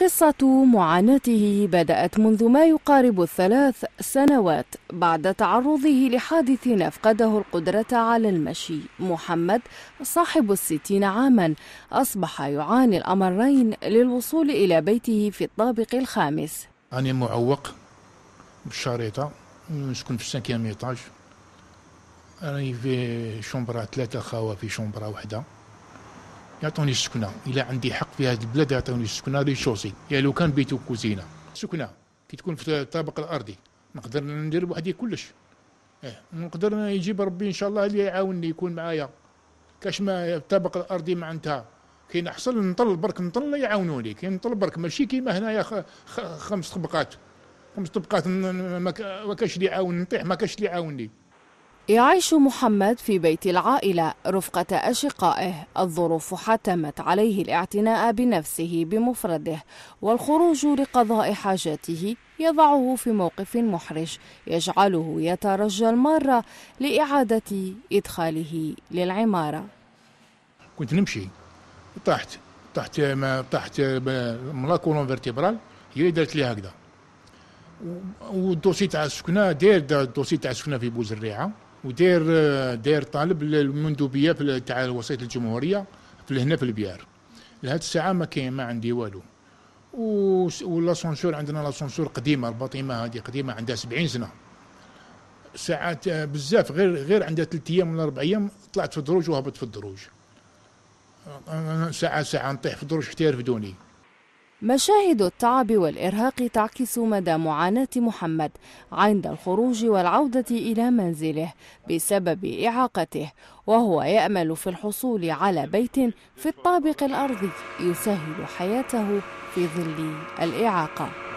قصة معاناته بدأت منذ ما يقارب الثلاث سنوات بعد تعرضه لحادث أفقده القدرة على المشي محمد صاحب الستين عاما أصبح يعاني الأمرين للوصول إلى بيته في الطابق الخامس أنا معوق بالشريطة نسكن في السنكيام ايطاج راني في شمبرة ثلاثة خاوة في شمبرة واحدة يعطوني السكنه الا عندي حق في هذه البلاد يعطوني السكنه ريشوسي يا يعني لو كان بيت وكوزينه سكنه كي تكون في الطابق الارضي نقدر ندير بوحدي كلش إيه. نقدر يجيب ربي ان شاء الله اللي يعاوني يكون معايا كاش ما الطابق الارضي ما عندها كي نحصل نطل برك نطل يعاونوني كي نطل برك ماشي كيما هنايا خمس طبقات خمس طبقات ما كاش اللي يعاون نطيح ما كاش اللي يعاوني يعيش محمد في بيت العائلة رفقة أشقائه الظروف حتمت عليه الاعتناء بنفسه بمفرده والخروج لقضاء حاجاته يضعه في موقف محرج يجعله يترجى المارة لإعادة إدخاله للعمارة كنت نمشي طحت طحت ما طحت من لا كولون فيرتيبرال هي درت لي هكذا والدوسي تاع السكنه داير الدوسي تاع السكنه في بوزريعه وداير داير طالب للمندوبيه تاع وسيط الجمهوريه في هنا في البيار لهذ الساعه ما كاين ما عندي والو ولاسونسور عندنا لاسانسور قديمه البطيمه هذه قديمه عندها 70 سنه ساعات بزاف غير غير عندها ثلاث ايام ولا اربع ايام طلعت في الدروج وهبط في الدروج ساعه ساعه نطيح في الدروج حتى يرفدوني مشاهد التعب والإرهاق تعكس مدى معاناة محمد عند الخروج والعودة إلى منزله بسبب إعاقته وهو يأمل في الحصول على بيت في الطابق الأرضي يسهل حياته في ظل الإعاقة